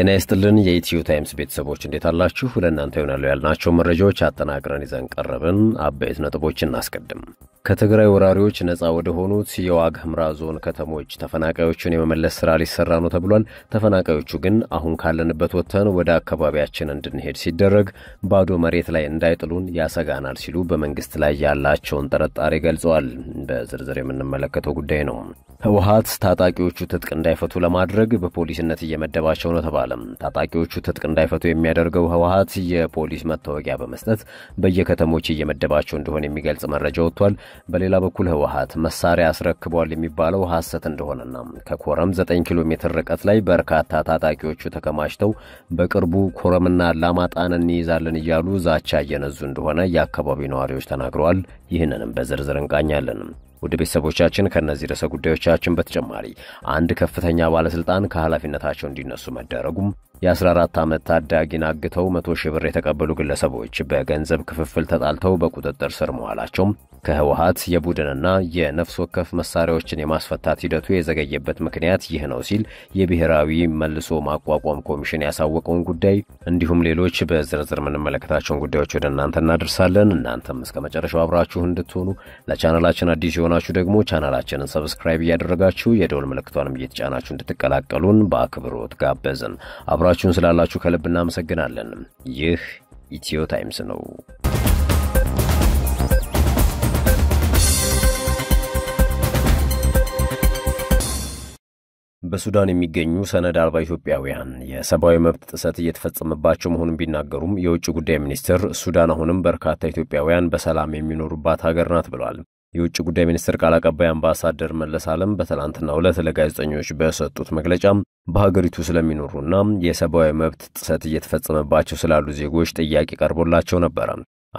ጤና ይስጥልን የኢትዮ ታይምስ ቤተሰቦች እንዴት አላችሁ? ለእናንተ ይሆናሉ ያልናቸው መረጃዎች አጠናቅረን ይዘን ቀረብን። አበይት ነጥቦች እናስቀድም። ከትግራይ ወራሪዎች ነጻ ወደ ሆኑት የዋግ ህምራ ዞን ከተሞች ተፈናቃዮቹን የመመለስ ስራ ሊሰራ ነው ተብሏል። ተፈናቃዮቹ ግን አሁን ካለንበት ወጥተን ወደ አካባቢያችን እንድንሄድ ሲደረግ ባዶ መሬት ላይ እንዳይጥሉን ያሰጋናል ሲሉ በመንግስት ላይ ያላቸውን ጥርጣሬ ገልጸዋል። በዝርዝር የምንመለከተው ጉዳይ ነው። ህወሓት ታጣቂዎቹ ትጥቅ እንዳይፈቱ ለማድረግ በፖሊስነት እየመደባቸው ነው ተባለ። አልቻለም። ታጣቂዎቹ ትጥቅ እንዳይፈቱ የሚያደርገው ህወሀት የፖሊስ መታወቂያ በመስጠት በየከተሞች እየመደባቸው እንደሆነ የሚገልጽ መረጃ ወጥቷል። በሌላ በኩል ህወሀት መሳሪያ አስረክቧል የሚባለው ሐሰት እንደሆነና ከኮረም 9 ኪሎ ሜትር ርቀት ላይ በርካታ ታጣቂዎቹ ተከማችተው በቅርቡ ኮረምና ላማጣን እንይዛለን እያሉ ዛቻ እየነዙ እንደሆነ የአካባቢው ነዋሪዎች ተናግረዋል። ይህንንም በዝርዝር እንቃኛለን። ውድ ቤተሰቦቻችን ከእነዚህ ርዕሰ ጉዳዮቻችን በተጨማሪ አንድ ከፍተኛ ባለስልጣን ከኃላፊነታቸው እንዲነሱ መደረጉም የ14 ዓመት ታዳጊን አግተው 100 ሺህ ብር የተቀበሉ ግለሰቦች በገንዘብ ክፍፍል ተጣልተው በቁጥጥር ስር መዋላቸውም ከህወሀት የቡድንና የነፍስ ወከፍ መሳሪያዎችን የማስፈታት ሂደቱ የዘገየበት ምክንያት ይህ ነው ሲል የብሔራዊ መልሶ ማቋቋም ኮሚሽን ያሳወቀውን ጉዳይ እንዲሁም ሌሎች በዝርዝር የምንመለከታቸውን ጉዳዮች ወደ እናንተ እናደርሳለን። እናንተም እስከ መጨረሻው አብራችሁ እንድትሆኑ ለቻናላችን አዲስ የሆናችሁ ደግሞ ቻናላችንን ሰብስክራይብ እያደረጋችሁ የደውል ምልክቷንም እየተጫናችሁ እንድትቀላቀሉን በአክብሮት ጋበዝን። አብራችሁን ስላላችሁ ከልብ እናመሰግናለን። ይህ ኢትዮ ታይምስ ነው። በሱዳን የሚገኙ ሰነድ አልባ ኢትዮጵያውያን የሰብአዊ መብት ጥሰት እየተፈጸመባቸው መሆኑን ቢናገሩም የውጭ ጉዳይ ሚኒስትር ሱዳን አሁንም በርካታ ኢትዮጵያውያን በሰላም የሚኖሩባት ሀገር ናት ብሏል። የውጭ ጉዳይ ሚኒስትር ቃል አቀባይ አምባሳደር መለስ አለም በትናንትናው ዕለት ለጋዜጠኞች በሰጡት መግለጫ በሀገሪቱ ስለሚኖሩና የሰብአዊ መብት ጥሰት እየተፈጸመባቸው ስላሉ ዜጎች ጥያቄ ቀርቦላቸው ነበረ።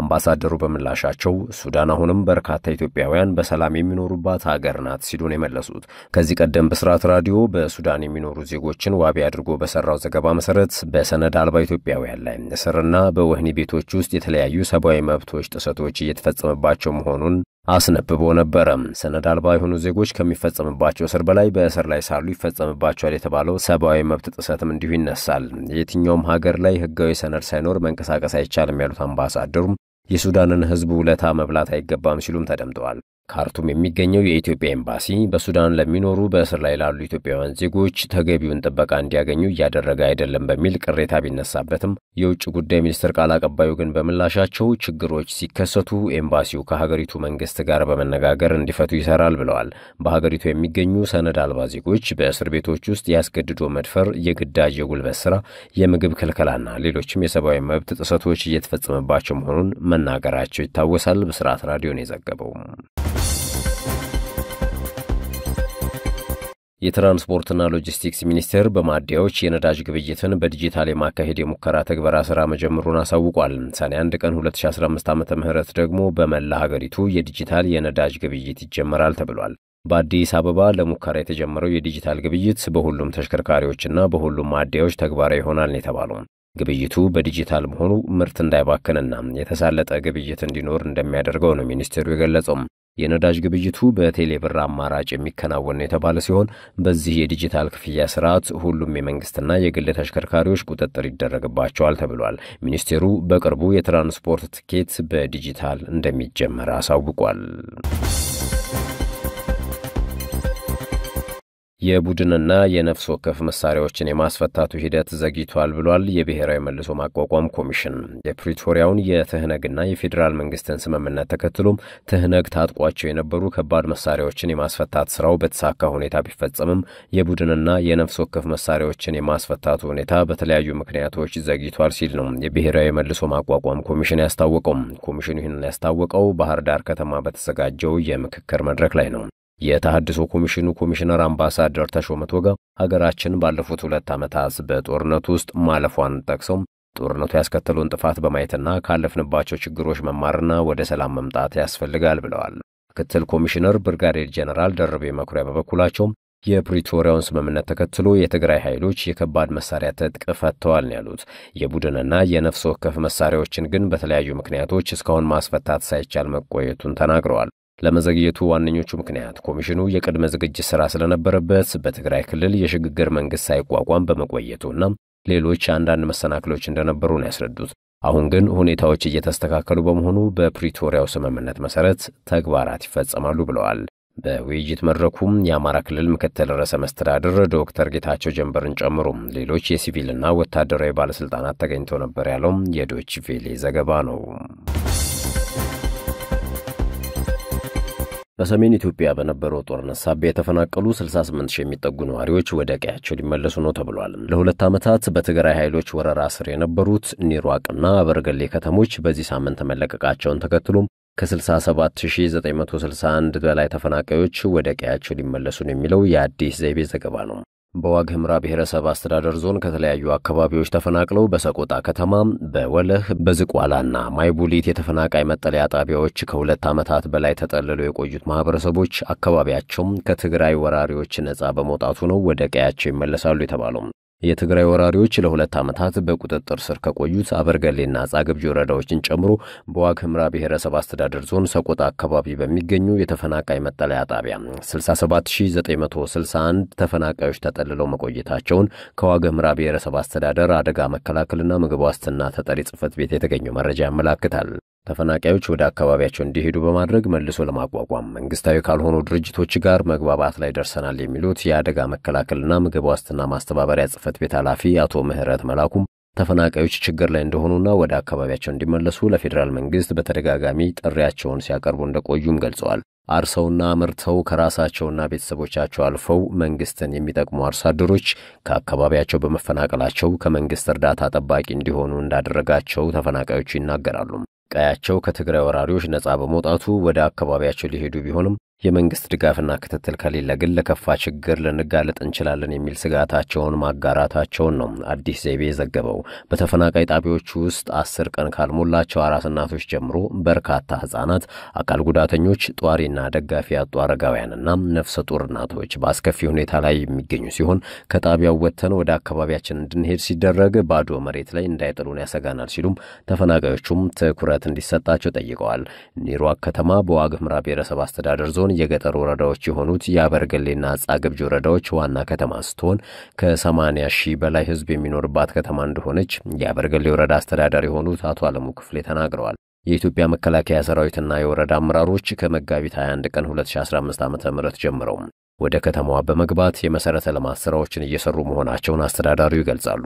አምባሳደሩ በምላሻቸው ሱዳን አሁንም በርካታ ኢትዮጵያውያን በሰላም የሚኖሩባት ሀገር ናት ሲሉን የመለሱት ከዚህ ቀደም ብስራት ራዲዮ በሱዳን የሚኖሩ ዜጎችን ዋቢ አድርጎ በሰራው ዘገባ መሰረት በሰነድ አልባ ኢትዮጵያውያን ላይ እስርና በወህኒ ቤቶች ውስጥ የተለያዩ ሰብአዊ መብቶች ጥሰቶች እየተፈጸመባቸው መሆኑን አስነብቦ ነበረ። ሰነድ አልባ የሆኑ ዜጎች ከሚፈጸምባቸው እስር በላይ በእስር ላይ ሳሉ ይፈጸምባቸዋል የተባለው ሰብአዊ መብት ጥሰትም እንዲሁ ይነሳል። የትኛውም ሀገር ላይ ህጋዊ ሰነድ ሳይኖር መንቀሳቀስ አይቻልም ያሉት አምባሳደሩም የሱዳንን ህዝብ ውለታ መብላት አይገባም ሲሉም ተደምጠዋል። ካርቱም የሚገኘው የኢትዮጵያ ኤምባሲ በሱዳን ለሚኖሩ በእስር ላይ ላሉ ኢትዮጵያውያን ዜጎች ተገቢውን ጥበቃ እንዲያገኙ እያደረገ አይደለም በሚል ቅሬታ ቢነሳበትም የውጭ ጉዳይ ሚኒስትር ቃል አቀባዩ ግን በምላሻቸው ችግሮች ሲከሰቱ ኤምባሲው ከሀገሪቱ መንግስት ጋር በመነጋገር እንዲፈቱ ይሰራል ብለዋል። በሀገሪቱ የሚገኙ ሰነድ አልባ ዜጎች በእስር ቤቶች ውስጥ ያስገድዶ መድፈር፣ የግዳጅ የጉልበት ስራ፣ የምግብ ክልከላና ሌሎችም የሰብአዊ መብት ጥሰቶች እየተፈጸመባቸው መሆኑን መናገራቸው ይታወሳል። ብስራት ራዲዮን የዘገበው። የትራንስፖርትና ሎጂስቲክስ ሚኒስቴር በማደያዎች የነዳጅ ግብይትን በዲጂታል የማካሄድ የሙከራ ትግበራ ስራ መጀመሩን አሳውቋል። ሰኔ 1 ቀን 2015 ዓ ም ደግሞ በመላ ሀገሪቱ የዲጂታል የነዳጅ ግብይት ይጀመራል ተብሏል። በአዲስ አበባ ለሙከራ የተጀመረው የዲጂታል ግብይት በሁሉም ተሽከርካሪዎችና በሁሉም ማደያዎች ተግባራዊ ይሆናል ነው የተባለው። ግብይቱ በዲጂታል መሆኑ ምርት እንዳይባክንና የተሳለጠ ግብይት እንዲኖር እንደሚያደርገው ነው ሚኒስቴሩ የገለጸው። የነዳጅ ግብይቱ በቴሌብር አማራጭ የሚከናወን የተባለ ሲሆን በዚህ የዲጂታል ክፍያ ስርዓት ሁሉም የመንግስትና የግል ተሽከርካሪዎች ቁጥጥር ይደረግባቸዋል ተብሏል። ሚኒስቴሩ በቅርቡ የትራንስፖርት ትኬት በዲጂታል እንደሚጀመር አሳውቋል። የቡድንና የነፍስ ወከፍ መሳሪያዎችን የማስፈታቱ ሂደት ዘግይቷል ብሏል የብሔራዊ መልሶ ማቋቋም ኮሚሽን። የፕሪቶሪያውን የትህነግና የፌዴራል መንግስትን ስምምነት ተከትሎም ትህነግ ታጥቋቸው የነበሩ ከባድ መሳሪያዎችን የማስፈታት ስራው በተሳካ ሁኔታ ቢፈጸምም የቡድንና የነፍስ ወከፍ መሳሪያዎችን የማስፈታቱ ሁኔታ በተለያዩ ምክንያቶች ዘግይቷል ሲል ነው የብሔራዊ መልሶ ማቋቋም ኮሚሽን ያስታወቀው። ኮሚሽኑ ይህንን ያስታወቀው ባህር ዳር ከተማ በተዘጋጀው የምክክር መድረክ ላይ ነው። የተሃድሶ ኮሚሽኑ ኮሚሽነር አምባሳደር ተሾመ ቶጋ ሀገራችን ባለፉት ሁለት ዓመታት በጦርነቱ ውስጥ ማለፏን ጠቅሰው ጦርነቱ ያስከተለውን ጥፋት በማየትና ካለፍንባቸው ችግሮች መማርና ወደ ሰላም መምጣት ያስፈልጋል ብለዋል። ምክትል ኮሚሽነር ብርጋዴር ጄኔራል ደርቤ መኩሪያ በበኩላቸው የፕሪቶሪያውን ስምምነት ተከትሎ የትግራይ ኃይሎች የከባድ መሳሪያ ትጥቅ ፈትተዋል ነው ያሉት። የቡድንና የነፍስ ወከፍ መሳሪያዎችን ግን በተለያዩ ምክንያቶች እስካሁን ማስፈታት ሳይቻል መቆየቱን ተናግረዋል። ለመዘግየቱ ዋነኞቹ ምክንያት ኮሚሽኑ የቅድመ ዝግጅት ሥራ ስለነበረበት በትግራይ ክልል የሽግግር መንግሥት ሳይቋቋም በመቆየቱና ሌሎች አንዳንድ መሰናክሎች እንደነበሩ ነው ያስረዱት። አሁን ግን ሁኔታዎች እየተስተካከሉ በመሆኑ በፕሪቶሪያው ስምምነት መሠረት ተግባራት ይፈጸማሉ ብለዋል። በውይይት መድረኩም የአማራ ክልል ምክትል ርዕሰ መስተዳድር ዶክተር ጌታቸው ጀንበርን ጨምሮ ሌሎች የሲቪልና ወታደራዊ ባለሥልጣናት ተገኝተው ነበር ያለውም የዶች ቬሌ ዘገባ ነው። በሰሜን ኢትዮጵያ በነበረው ጦርነት ሳቢያ የተፈናቀሉ 68 ሺህ የሚጠጉ ነዋሪዎች ወደ ቀያቸው ሊመለሱ ነው ተብሏል። ለሁለት ዓመታት በትግራይ ኃይሎች ወረራ ስር የነበሩት ኒሯቅና በርገሌ ከተሞች በዚህ ሳምንት መለቀቃቸውን ተከትሎም ከ67961 በላይ ተፈናቃዮች ወደ ቀያቸው ሊመለሱ ነው የሚለው የአዲስ ዘይቤ ዘገባ ነው። በዋግ ህምራ ብሔረሰብ አስተዳደር ዞን ከተለያዩ አካባቢዎች ተፈናቅለው በሰቆጣ ከተማ በወለህ በዝቋላና ማይቡሊት የተፈናቃይ መጠለያ ጣቢያዎች ከሁለት ዓመታት በላይ ተጠልለው የቆዩት ማህበረሰቦች አካባቢያቸውም ከትግራይ ወራሪዎች ነጻ በመውጣቱ ነው ወደ ቀያቸው ይመለሳሉ የተባለው። የትግራይ ወራሪዎች ለሁለት ዓመታት በቁጥጥር ስር ከቆዩት አበርገሌና ጻግብጂ ወረዳዎችን ጨምሮ በዋግ ህምራ ብሔረሰብ አስተዳደር ዞን ሰቆጣ አካባቢ በሚገኙ የተፈናቃይ መጠለያ ጣቢያ 67961 ተፈናቃዮች ተጠልለው መቆየታቸውን ከዋግ ህምራ ብሔረሰብ አስተዳደር አደጋ መከላከልና ምግብ ዋስትና ተጠሪ ጽሕፈት ቤት የተገኘው መረጃ ያመላክታል። ተፈናቃዮች ወደ አካባቢያቸው እንዲሄዱ በማድረግ መልሶ ለማቋቋም መንግስታዊ ካልሆኑ ድርጅቶች ጋር መግባባት ላይ ደርሰናል የሚሉት የአደጋ መከላከልና ምግብ ዋስትና ማስተባበሪያ ጽህፈት ቤት ኃላፊ አቶ ምህረት መላኩም ተፈናቃዮች ችግር ላይ እንደሆኑና ወደ አካባቢያቸው እንዲመለሱ ለፌዴራል መንግስት በተደጋጋሚ ጥሪያቸውን ሲያቀርቡ እንደቆዩም ገልጸዋል። አርሰውና አምርተው ከራሳቸውና ቤተሰቦቻቸው አልፈው መንግስትን የሚጠቅሙ አርሶ አደሮች ከአካባቢያቸው በመፈናቀላቸው ከመንግስት እርዳታ ጠባቂ እንዲሆኑ እንዳደረጋቸው ተፈናቃዮቹ ይናገራሉ። ቀያቸው ከትግራይ ወራሪዎች ነፃ በመውጣቱ ወደ አካባቢያቸው ሊሄዱ ቢሆንም የመንግስት ድጋፍና ክትትል ከሌለ ግን ለከፋ ችግር ልንጋለጥ እንችላለን የሚል ስጋታቸውን ማጋራታቸውን ነው አዲስ ዘይቤ የዘገበው። በተፈናቃይ ጣቢያዎች ውስጥ አስር ቀን ካልሞላቸው አራስ እናቶች ጀምሮ በርካታ ህጻናት፣ አካል ጉዳተኞች፣ ጧሪና ደጋፊ ያጡ አረጋውያንና ነፍሰ ጡር እናቶች በአስከፊ ሁኔታ ላይ የሚገኙ ሲሆን ከጣቢያው ወጥተን ወደ አካባቢያችን እንድንሄድ ሲደረግ ባዶ መሬት ላይ እንዳይጥሉን ያሰጋናል ሲሉም ተፈናቃዮቹም ትኩረት እንዲሰጣቸው ጠይቀዋል። ኒሯ ከተማ በዋግ ኽምራ ብሔረሰብ አስተዳደር ዞን ዞን የገጠር ወረዳዎች የሆኑት የአበርገሌና አጻ ግብጅ ወረዳዎች ዋና ከተማ ስትሆን ከ80 ሺህ በላይ ህዝብ የሚኖርባት ከተማ እንደሆነች የአበርገሌ ወረዳ አስተዳዳሪ የሆኑት አቶ አለሙ ክፍሌ ተናግረዋል። የኢትዮጵያ መከላከያ ሰራዊትና የወረዳ አመራሮች ከመጋቢት 21 ቀን 2015 ዓ ም ጀምረው ወደ ከተማዋ በመግባት የመሠረተ ልማት ሥራዎችን እየሰሩ መሆናቸውን አስተዳዳሪው ይገልጻሉ።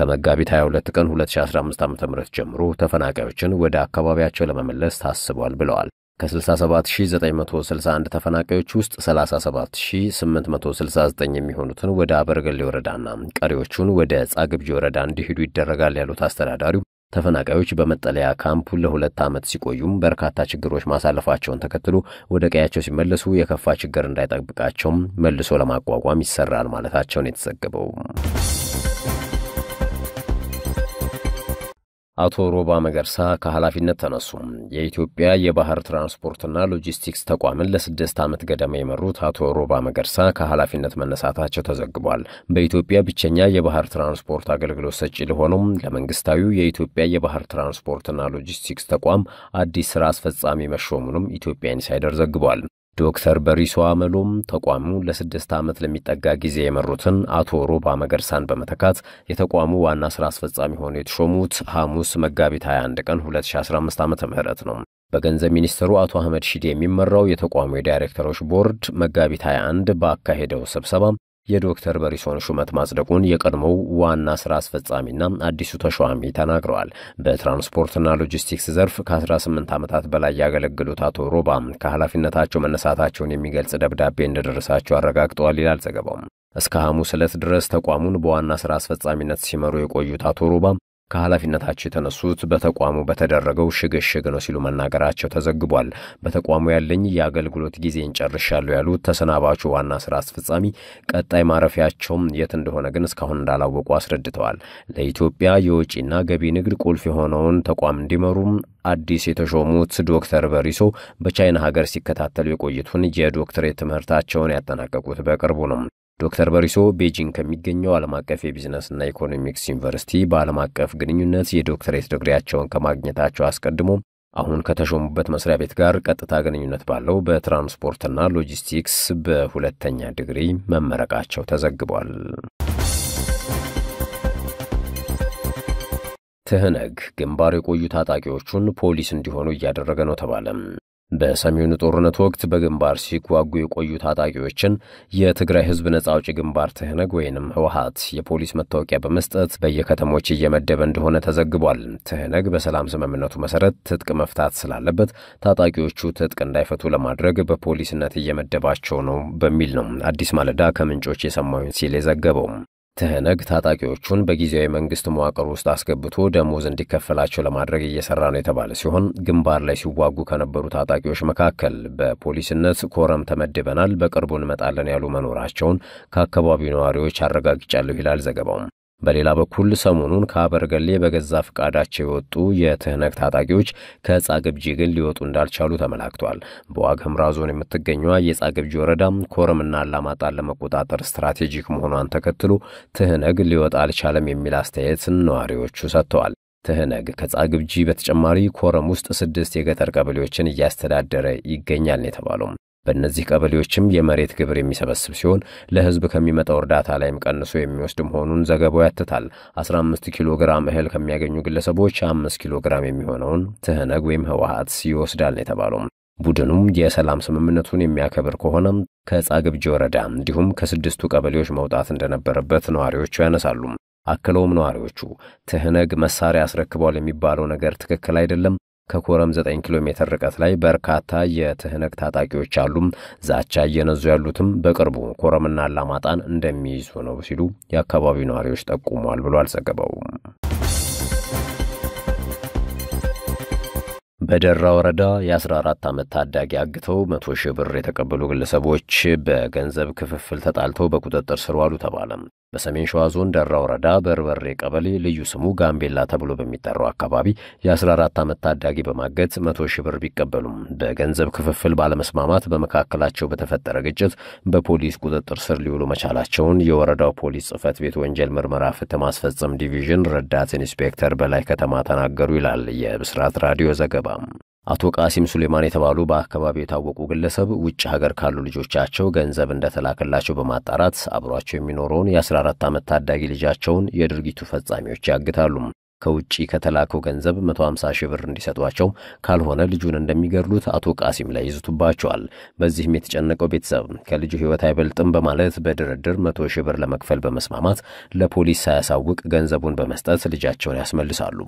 ከመጋቢት 22 ቀን 2015 ዓ ም ጀምሮ ተፈናቃዮችን ወደ አካባቢያቸው ለመመለስ ታስቧል ብለዋል። ከ67961 ተፈናቃዮች ውስጥ 37869 የሚሆኑትን ወደ አበርገሌ ወረዳና ቀሪዎቹን ወደ ጻግብጂ ወረዳ እንዲሄዱ ይደረጋል ያሉት አስተዳዳሪው ተፈናቃዮች በመጠለያ ካምፑ ለሁለት ዓመት ሲቆዩም በርካታ ችግሮች ማሳለፋቸውን ተከትሎ ወደ ቀያቸው ሲመለሱ የከፋ ችግር እንዳይጠብቃቸውም መልሶ ለማቋቋም ይሰራል ማለታቸውን የተዘገበው አቶ ሮባ መገርሳ ከኃላፊነት ተነሱ። የኢትዮጵያ የባህር ትራንስፖርትና ሎጂስቲክስ ተቋምን ለስድስት ዓመት ገደማ የመሩት አቶ ሮባ መገርሳ ከኃላፊነት መነሳታቸው ተዘግቧል። በኢትዮጵያ ብቸኛ የባህር ትራንስፖርት አገልግሎት ሰጪ ለሆነው ለመንግስታዊው የኢትዮጵያ የባህር ትራንስፖርትና ሎጂስቲክስ ተቋም አዲስ ስራ አስፈጻሚ መሾሙንም ኢትዮጵያ ኢንሳይደር ዘግቧል። ዶክተር በሪሶ አመሎም ተቋሙ ለስድስት ዓመት ለሚጠጋ ጊዜ የመሩትን አቶ ሮባ መገርሳን በመተካት የተቋሙ ዋና ሥራ አስፈጻሚ ሆኖ የተሾሙት ሐሙስ መጋቢት 21 ቀን 2015 ዓ ም ነው። በገንዘብ ሚኒስትሩ አቶ አህመድ ሺዴ የሚመራው የተቋሙ የዳይሬክተሮች ቦርድ መጋቢት 21 ባካሄደው ስብሰባ የዶክተር በሪሶን ሹመት ማጽደቁን የቀድሞው ዋና ስራ አስፈጻሚና አዲሱ ተሿሚ ተናግረዋል። በትራንስፖርትና ሎጂስቲክስ ዘርፍ ከ18 ዓመታት በላይ ያገለግሉት አቶ ሮባ ከኃላፊነታቸው መነሳታቸውን የሚገልጽ ደብዳቤ እንደደረሳቸው አረጋግጠዋል ይላል ዘገባው። እስከ ሐሙስ ዕለት ድረስ ተቋሙን በዋና ስራ አስፈጻሚነት ሲመሩ የቆዩት አቶ ሮባ ከኃላፊነታቸው የተነሱት በተቋሙ በተደረገው ሽግሽግ ነው ሲሉ መናገራቸው ተዘግቧል። በተቋሙ ያለኝ የአገልግሎት ጊዜን ጨርሻለሁ ያሉት ተሰናባቹ ዋና ስራ አስፈጻሚ ቀጣይ ማረፊያቸውም የት እንደሆነ ግን እስካሁን እንዳላወቁ አስረድተዋል። ለኢትዮጵያ የውጪና ገቢ ንግድ ቁልፍ የሆነውን ተቋም እንዲመሩም አዲስ የተሾሙት ዶክተር በሪሶ በቻይና ሀገር ሲከታተሉ የቆይቱን የዶክትሬት ትምህርታቸውን ያጠናቀቁት በቅርቡ ነው። ዶክተር በሪሶ ቤጂንግ ከሚገኘው ዓለም አቀፍ የቢዝነስና ኢኮኖሚክስ ዩኒቨርሲቲ በዓለም አቀፍ ግንኙነት የዶክተሬት ዲግሪያቸውን ከማግኘታቸው አስቀድሞ አሁን ከተሾሙበት መስሪያ ቤት ጋር ቀጥታ ግንኙነት ባለው በትራንስፖርትና ሎጂስቲክስ በሁለተኛ ድግሪ መመረቃቸው ተዘግቧል። ትህነግ ግንባር የቆዩ ታጣቂዎቹን ፖሊስ እንዲሆኑ እያደረገ ነው ተባለም። በሰሜኑ ጦርነት ወቅት በግንባር ሲዋጉ የቆዩ ታጣቂዎችን የትግራይ ህዝብ ነጻ አውጪ ግንባር ትህነግ ወይንም ህወሀት የፖሊስ መታወቂያ በመስጠት በየከተሞች እየመደበ እንደሆነ ተዘግቧል። ትህነግ በሰላም ስምምነቱ መሰረት ትጥቅ መፍታት ስላለበት ታጣቂዎቹ ትጥቅ እንዳይፈቱ ለማድረግ በፖሊስነት እየመደባቸው ነው በሚል ነው አዲስ ማለዳ ከምንጮች የሰማዩን ሲል የዘገበው። ትህነግ ታጣቂዎቹን በጊዜያዊ መንግስት መዋቅር ውስጥ አስገብቶ ደሞዝ እንዲከፈላቸው ለማድረግ እየሰራ ነው የተባለ ሲሆን ግንባር ላይ ሲዋጉ ከነበሩ ታጣቂዎች መካከል በፖሊስነት ኮረም ተመድበናል፣ በቅርቡ እንመጣለን ያሉ መኖራቸውን ከአካባቢው ነዋሪዎች አረጋግጫለሁ ይላል ዘገባው። በሌላ በኩል ሰሞኑን ከአበርገሌ በገዛ ፈቃዳቸው የወጡ የትህነግ ታጣቂዎች ከጻግብጂ ግን ሊወጡ እንዳልቻሉ ተመላክቷል። በዋግ ህምራ ዞን የምትገኘዋ የጻግብጂ ወረዳ ኮረምና አላማጣን ለመቆጣጠር ስትራቴጂክ መሆኗን ተከትሎ ትህነግ ሊወጣ አልቻለም የሚል አስተያየት ነዋሪዎቹ ሰጥተዋል። ትህነግ ግብጂ በተጨማሪ ኮረም ውስጥ ስድስት የገጠር ቀበሌዎችን እያስተዳደረ ይገኛል የተባለው በእነዚህ ቀበሌዎችም የመሬት ግብር የሚሰበስብ ሲሆን ለህዝብ ከሚመጣው እርዳታ ላይም ቀንሶ የሚወስድ መሆኑን ዘገባው ያትታል። 15 ኪሎ ግራም እህል ከሚያገኙ ግለሰቦች 5 ኪሎ ግራም የሚሆነውን ትህነግ ወይም ህወሀት ይወስዳል ነው የተባለው። ቡድኑም የሰላም ስምምነቱን የሚያከብር ከሆነም ግብጅ ወረዳ እንዲሁም ከስድስቱ ቀበሌዎች መውጣት እንደነበረበት ነዋሪዎቹ ያነሳሉ። አክለውም ነዋሪዎቹ ትህነግ መሳሪያ አስረክቧል የሚባለው ነገር ትክክል አይደለም፣ ከኮረም 9 ኪሎ ሜትር ርቀት ላይ በርካታ የትህነግ ታጣቂዎች አሉ። ዛቻ እየነዙ ያሉትም በቅርቡ ኮረምና አላማጣን እንደሚይዙ ነው ሲሉ የአካባቢው ነዋሪዎች ጠቁሟል ብሏል ዘገባው። በደራ ወረዳ የ14 ዓመት ታዳጊ አግተው መቶ ሺህ ብር የተቀበሉ ግለሰቦች በገንዘብ ክፍፍል ተጣልተው በቁጥጥር ስር ዋሉ ተባለ። በሰሜን ሸዋ ዞን ደራ ወረዳ በርበሬ ቀበሌ ልዩ ስሙ ጋምቤላ ተብሎ በሚጠራው አካባቢ የ14 ዓመት ታዳጊ በማገት መቶ ሺህ ብር ቢቀበሉም በገንዘብ ክፍፍል ባለመስማማት በመካከላቸው በተፈጠረ ግጭት በፖሊስ ቁጥጥር ስር ሊውሉ መቻላቸውን የወረዳው ፖሊስ ጽፈት ቤት ወንጀል ምርመራ ፍትህ ማስፈጸም ዲቪዥን ረዳት ኢንስፔክተር በላይ ከተማ ተናገሩ ይላል የብስራት ራዲዮ ዘገባ። አቶ ቃሲም ሱሌማን የተባሉ በአካባቢው የታወቁ ግለሰብ ውጭ ሀገር ካሉ ልጆቻቸው ገንዘብ እንደተላከላቸው በማጣራት አብሯቸው የሚኖረውን የ14 ዓመት ታዳጊ ልጃቸውን የድርጊቱ ፈጻሚዎች ያግታሉ። ከውጭ ከተላከው ገንዘብ 150 ሺህ ብር እንዲሰጧቸው፣ ካልሆነ ልጁን እንደሚገድሉት አቶ ቃሲም ላይ ይዝቱባቸዋል። በዚህም የተጨነቀው ቤተሰብ ከልጁ ሕይወት አይበልጥም በማለት በድርድር 100 ሺህ ብር ለመክፈል በመስማማት ለፖሊስ ሳያሳውቅ ገንዘቡን በመስጠት ልጃቸውን ያስመልሳሉ።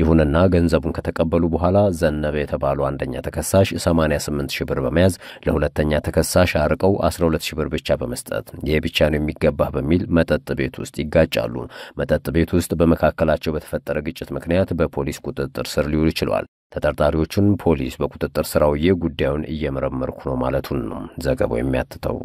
ይሁንና ገንዘቡን ከተቀበሉ በኋላ ዘነበ የተባሉ አንደኛ ተከሳሽ 88 ሺህ ብር በመያዝ ለሁለተኛ ተከሳሽ አርቀው 12 ሺህ ብር ብቻ በመስጠት ይህ ብቻ ነው የሚገባህ በሚል መጠጥ ቤት ውስጥ ይጋጫሉ። መጠጥ ቤት ውስጥ በመካከላቸው በተፈጠረ ግጭት ምክንያት በፖሊስ ቁጥጥር ስር ሊውል ይችሏል ተጠርጣሪዎቹን ፖሊስ በቁጥጥር ስር አውዬ ጉዳዩን እየመረመርኩ ነው ማለቱን ነው ዘገባው የሚያትተው።